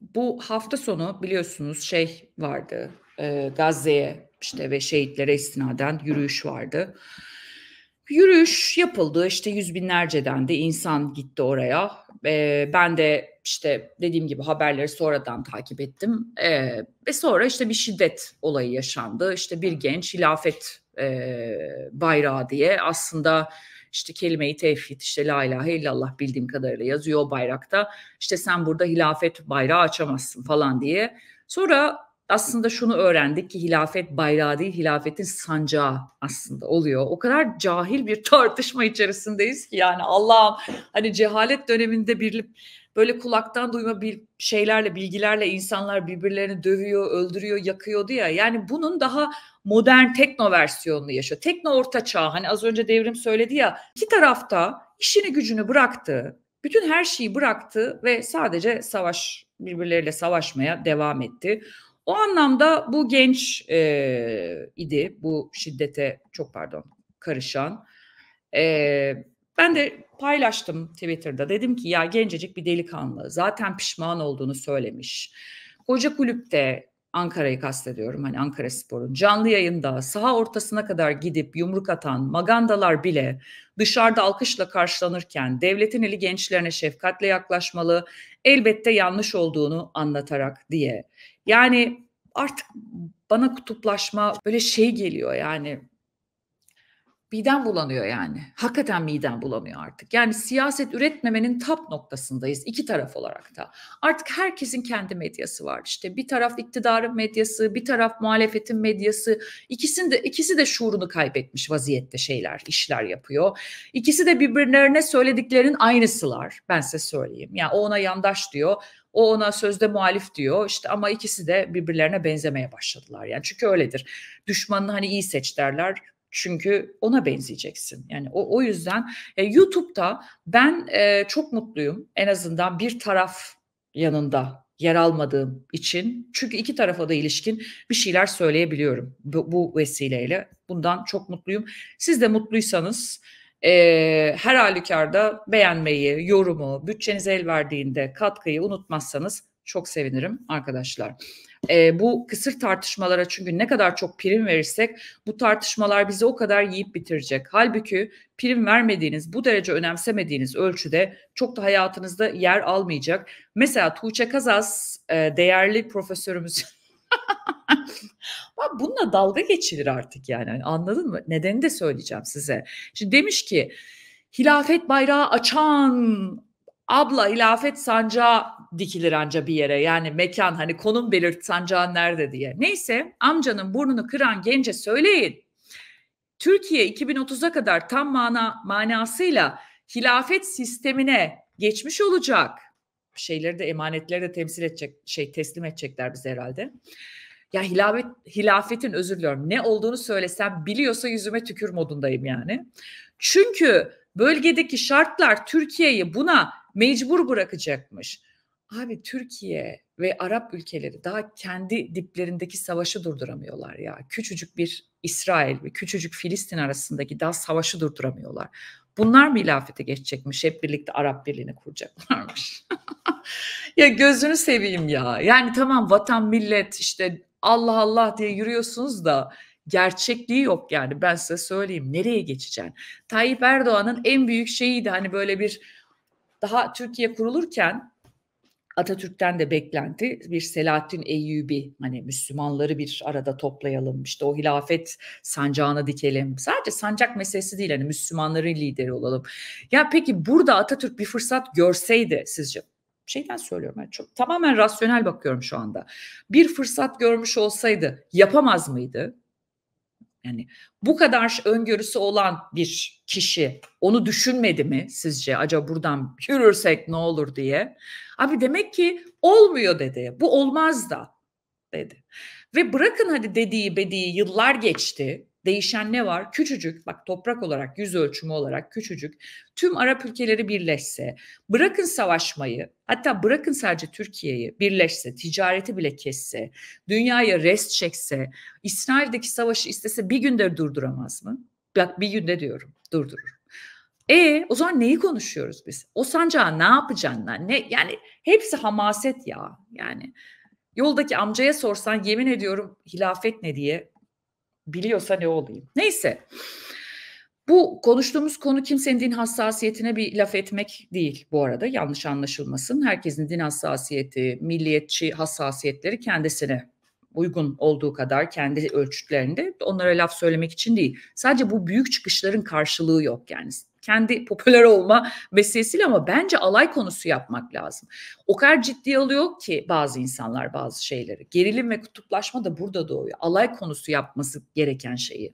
bu hafta sonu biliyorsunuz şey vardı e, Gazze'ye işte ve şehitlere istinaden yürüyüş vardı. Yürüyüş yapıldı işte yüz binlerceden de insan gitti oraya. E, ben de işte dediğim gibi haberleri sonradan takip ettim. E, ve sonra işte bir şiddet olayı yaşandı. İşte bir genç hilafet e, bayrağı diye aslında işte kelimeyi tevhid işte la ilahe illallah bildiğim kadarıyla yazıyor o bayrakta. İşte sen burada hilafet bayrağı açamazsın falan diye. Sonra aslında şunu öğrendik ki hilafet bayrağı değil hilafetin sancağı aslında oluyor. O kadar cahil bir tartışma içerisindeyiz ki yani Allah'ım hani cehalet döneminde bir böyle kulaktan duyma bir şeylerle bilgilerle insanlar birbirlerini dövüyor, öldürüyor, yakıyordu ya. Yani bunun daha modern tekno versiyonunu yaşa. Tekno orta çağ hani az önce devrim söyledi ya. iki tarafta işini gücünü bıraktı. Bütün her şeyi bıraktı ve sadece savaş birbirleriyle savaşmaya devam etti. O anlamda bu genç e, idi, bu şiddete çok pardon karışan. E, ben de paylaştım Twitter'da dedim ki ya gencecik bir delikanlı zaten pişman olduğunu söylemiş. Koca kulüpte Ankara'yı kastediyorum hani Ankara Spor'un canlı yayında saha ortasına kadar gidip yumruk atan magandalar bile dışarıda alkışla karşılanırken devletin eli gençlerine şefkatle yaklaşmalı elbette yanlış olduğunu anlatarak diye yani artık bana kutuplaşma böyle şey geliyor yani midem bulanıyor yani. Hakikaten midem bulanıyor artık. Yani siyaset üretmemenin tap noktasındayız iki taraf olarak da. Artık herkesin kendi medyası var. İşte bir taraf iktidarın medyası, bir taraf muhalefetin medyası. İkisinin ikisi de şuurunu kaybetmiş vaziyette şeyler, işler yapıyor. İkisi de birbirlerine söylediklerinin aynısılar. Ben size söyleyeyim. Yani o ona yandaş diyor. O ona sözde muhalif diyor işte ama ikisi de birbirlerine benzemeye başladılar. Yani çünkü öyledir. Düşmanını hani iyi seç derler. Çünkü ona benzeyeceksin. Yani o, o yüzden e, YouTube'da ben e, çok mutluyum. En azından bir taraf yanında yer almadığım için. Çünkü iki tarafa da ilişkin bir şeyler söyleyebiliyorum bu, bu vesileyle. Bundan çok mutluyum. Siz de mutluysanız e, her halükarda beğenmeyi, yorumu, bütçenize el verdiğinde katkıyı unutmazsanız çok sevinirim arkadaşlar. E, bu kısır tartışmalara çünkü ne kadar çok prim verirsek bu tartışmalar bizi o kadar yiyip bitirecek. Halbuki prim vermediğiniz, bu derece önemsemediğiniz ölçüde çok da hayatınızda yer almayacak. Mesela Tuğçe Kazas e, değerli profesörümüz Bak bununla dalga geçilir artık yani. yani anladın mı? Nedeni de söyleyeceğim size. Şimdi demiş ki hilafet bayrağı açan abla hilafet sancağı dikilir anca bir yere. Yani mekan hani konum belirt sancağın nerede diye. Neyse amcanın burnunu kıran gence söyleyin. Türkiye 2030'a kadar tam mana manasıyla hilafet sistemine geçmiş olacak. Şeyleri de emanetleri de temsil edecek şey teslim edecekler bize herhalde ya hilafet, hilafetin özür diliyorum ne olduğunu söylesem biliyorsa yüzüme tükür modundayım yani. Çünkü bölgedeki şartlar Türkiye'yi buna mecbur bırakacakmış. Abi Türkiye ve Arap ülkeleri daha kendi diplerindeki savaşı durduramıyorlar ya. Küçücük bir İsrail ve küçücük Filistin arasındaki daha savaşı durduramıyorlar. Bunlar mı hilafete geçecekmiş? Hep birlikte Arap Birliği'ni kuracaklarmış. ya gözünü seveyim ya. Yani tamam vatan, millet, işte Allah Allah diye yürüyorsunuz da gerçekliği yok yani ben size söyleyeyim nereye geçeceksin? Tayyip Erdoğan'ın en büyük şeyiydi hani böyle bir daha Türkiye kurulurken Atatürk'ten de beklenti bir Selahattin Eyyubi hani Müslümanları bir arada toplayalım işte o hilafet sancağına dikelim. Sadece sancak meselesi değil hani Müslümanların lideri olalım. Ya peki burada Atatürk bir fırsat görseydi sizce şeyden söylüyorum. Yani çok, tamamen rasyonel bakıyorum şu anda. Bir fırsat görmüş olsaydı yapamaz mıydı? Yani bu kadar öngörüsü olan bir kişi onu düşünmedi mi sizce? Acaba buradan yürürsek ne olur diye. Abi demek ki olmuyor dedi. Bu olmaz da dedi. Ve bırakın hadi dediği bediği yıllar geçti değişen ne var? Küçücük bak toprak olarak yüz ölçümü olarak küçücük tüm Arap ülkeleri birleşse bırakın savaşmayı hatta bırakın sadece Türkiye'yi birleşse ticareti bile kesse dünyaya rest çekse İsrail'deki savaşı istese bir günde durduramaz mı? Bak bir günde diyorum durdurur. E o zaman neyi konuşuyoruz biz? O sancağı ne yapacaksın lan? Ne, yani hepsi hamaset ya yani. Yoldaki amcaya sorsan yemin ediyorum hilafet ne diye biliyorsa ne olayım. Neyse. Bu konuştuğumuz konu kimsenin din hassasiyetine bir laf etmek değil bu arada yanlış anlaşılmasın. Herkesin din hassasiyeti, milliyetçi hassasiyetleri kendisine uygun olduğu kadar kendi ölçütlerinde onlara laf söylemek için değil. Sadece bu büyük çıkışların karşılığı yok yani. Kendi popüler olma meselesiyle ama bence alay konusu yapmak lazım. O kadar ciddi alıyor ki bazı insanlar bazı şeyleri. Gerilim ve kutuplaşma da burada doğuyor. Alay konusu yapması gereken şeyi.